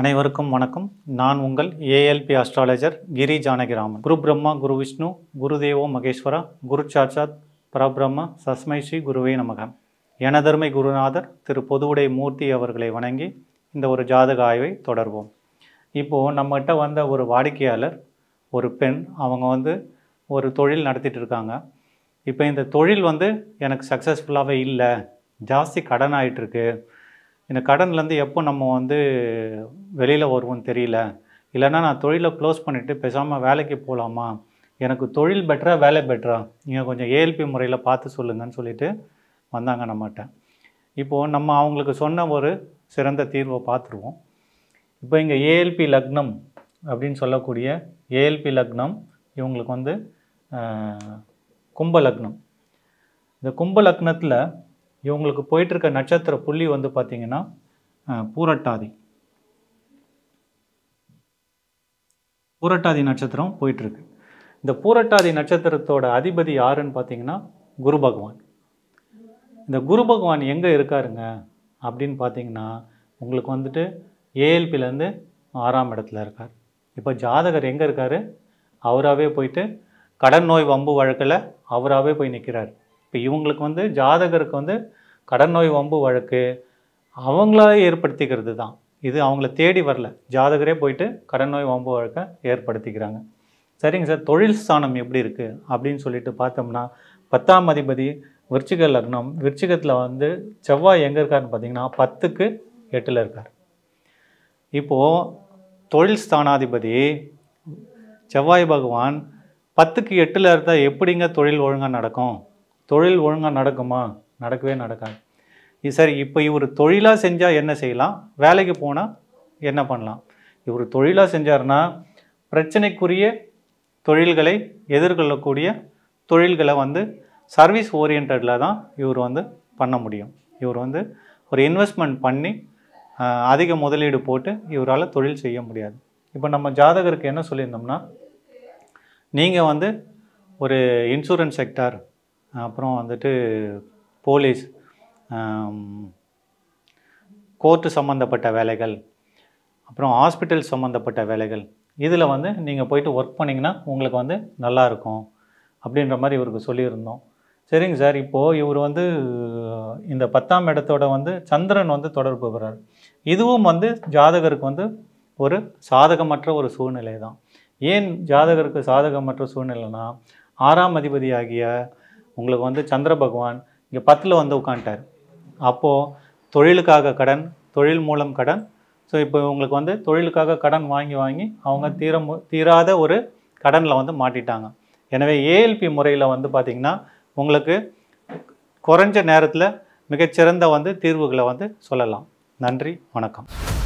அனைவருக்கும் வணக்கம் நான் உங்கள் ஏஎல்பி அஸ்ட்ராலஜர் கிரி ஜானகிராமன் குரு பிரம்மா குரு விஷ்ணு தேவோ மகேஸ்வரா குரு சாட்சாத் பரபிரம்ம சஸ்மை ஸ்ரீ குருவே நமக எனதர்மை குருநாதர் திரு பொதுவுடை மூர்த்தி அவர்களை வணங்கி இந்த ஒரு ஜாதக ஆய்வை தொடர்வோம் இப்போது நம்மகிட்ட வந்த ஒரு வாடிக்கையாளர் ஒரு பெண் அவங்க வந்து ஒரு தொழில் நடத்திட்டு இருக்காங்க இப்போ இந்த தொழில் வந்து எனக்கு சக்ஸஸ்ஃபுல்லாகவே இல்லை ஜாஸ்தி கடன் ஆகிட்டுருக்கு இந்த கடன்லேருந்து எப்போ நம்ம வந்து வெளியில் வருவோம்னு தெரியல இல்லைன்னா நான் தொழிலை க்ளோஸ் பண்ணிவிட்டு பேசாமல் வேலைக்கு போகலாமா எனக்கு தொழில் பெட்டரா வேலை பெட்டரா நீங்கள் கொஞ்சம் ஏஎல்பி முறையில் பார்த்து சொல்லுங்கன்னு சொல்லிட்டு வந்தாங்க நம்மகிட்ட இப்போது நம்ம அவங்களுக்கு சொன்ன ஒரு சிறந்த தீர்வை பார்த்துருவோம் இப்போ இங்கே ஏஎல்பி லக்னம் அப்படின்னு சொல்லக்கூடிய ஏஎல்பி லக்னம் இவங்களுக்கு வந்து கும்ப லக்னம் இந்த கும்ப லக்னத்தில் இவங்களுக்கு போயிட்டுருக்க நட்சத்திர புள்ளி வந்து பார்த்திங்கன்னா பூரட்டாதி பூரட்டாதி நட்சத்திரம் போயிட்டுருக்கு இந்த பூரட்டாதி நட்சத்திரத்தோட அதிபதி யாருன்னு பார்த்தீங்கன்னா குரு பகவான் இந்த குரு பகவான் எங்கே இருக்காருங்க அப்படின்னு பார்த்தீங்கன்னா உங்களுக்கு வந்துட்டு ஏஎல்பிலேருந்து ஆறாம் இடத்துல இருக்கார் இப்போ ஜாதகர் எங்கே இருக்கார் அவராகவே போயிட்டு கடன் நோய் வம்பு வழக்கில் அவராகவே போய் நிற்கிறார் இப்போ இவங்களுக்கு வந்து ஜாதகருக்கு வந்து கடன் நோய் வம்பு வழக்கு அவங்களா ஏற்படுத்திக்கிறது தான் இது அவங்கள தேடி வரல ஜாதகரே போயிட்டு கடன் நோய் வம்பு வழக்கை ஏற்படுத்திக்கிறாங்க சரிங்க சார் தொழில் ஸ்தானம் எப்படி இருக்குது அப்படின்னு சொல்லிட்டு பார்த்தோம்னா பத்தாம் அதிபதி விருச்சிக லக்னம் விருச்சிகத்தில் வந்து செவ்வாய் எங்கே இருக்காருன்னு பார்த்தீங்கன்னா பத்துக்கு எட்டில் இருக்கார் இப்போது தொழில் ஸ்தானாதிபதி செவ்வாய் பகவான் பத்துக்கு எட்டில் இருந்தால் எப்படிங்க தொழில் ஒழுங்காக நடக்கும் தொழில் ஒழுங்காக நடக்குமா நடக்கவே நடக்காது இது சரி இப்போ இவர் தொழிலாக செஞ்சால் என்ன செய்யலாம் வேலைக்கு போனால் என்ன பண்ணலாம் இவர் தொழிலாக செஞ்சார்னா பிரச்சனைக்குரிய தொழில்களை எதிர்கொள்ளக்கூடிய தொழில்களை வந்து சர்வீஸ் ஓரியன்டில் தான் இவர் வந்து பண்ண முடியும் இவர் வந்து ஒரு இன்வெஸ்ட்மெண்ட் பண்ணி அதிக முதலீடு போட்டு இவரால் தொழில் செய்ய முடியாது இப்போ நம்ம ஜாதகருக்கு என்ன சொல்லியிருந்தோம்னா நீங்கள் வந்து ஒரு இன்சூரன்ஸ் செக்டார் அப்புறம் வந்துட்டு போலீஸ் கோர்ட்டு சம்மந்தப்பட்ட வேலைகள் அப்புறம் ஹாஸ்பிட்டல் சம்மந்தப்பட்ட வேலைகள் இதில் வந்து நீங்கள் போயிட்டு ஒர்க் பண்ணிங்கன்னா உங்களுக்கு வந்து நல்லாயிருக்கும் அப்படின்ற மாதிரி இவருக்கு சொல்லியிருந்தோம் சரிங்க சார் இப்போது இவர் வந்து இந்த பத்தாம் இடத்தோட வந்து சந்திரன் வந்து தொடர்பு வர்றார் இதுவும் வந்து ஜாதகருக்கு வந்து ஒரு சாதகமற்ற ஒரு சூழ்நிலை தான் ஏன் ஜாதகருக்கு சாதகமற்ற சூழ்நிலைனா ஆறாம் அதிபதியாகிய உங்களுக்கு வந்து சந்திர பகவான் இங்கே பத்தில் வந்து உட்காந்துட்டார் அப்போது தொழிலுக்காக கடன் தொழில் மூலம் கடன் ஸோ இப்போ உங்களுக்கு வந்து தொழிலுக்காக கடன் வாங்கி வாங்கி அவங்க தீர தீராத ஒரு கடனில் வந்து மாட்டிட்டாங்க எனவே ஏஎல்பி முறையில் வந்து பார்த்திங்கன்னா உங்களுக்கு குறைஞ்ச நேரத்தில் மிகச்சிறந்த வந்து தீர்வுகளை வந்து சொல்லலாம் நன்றி வணக்கம்